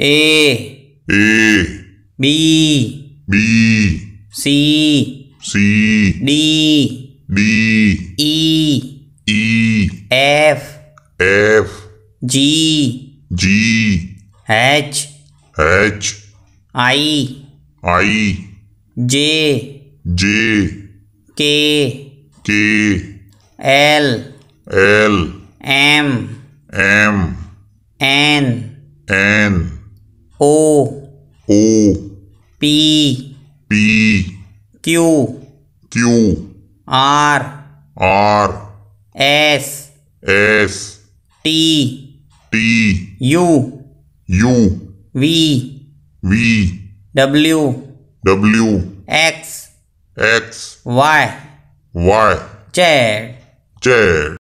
A A B B C C D D E E F F G G H H I I J J K K L L M M N N O O P P Q Q R R S S T T U U V V W W X X Y Y chat chat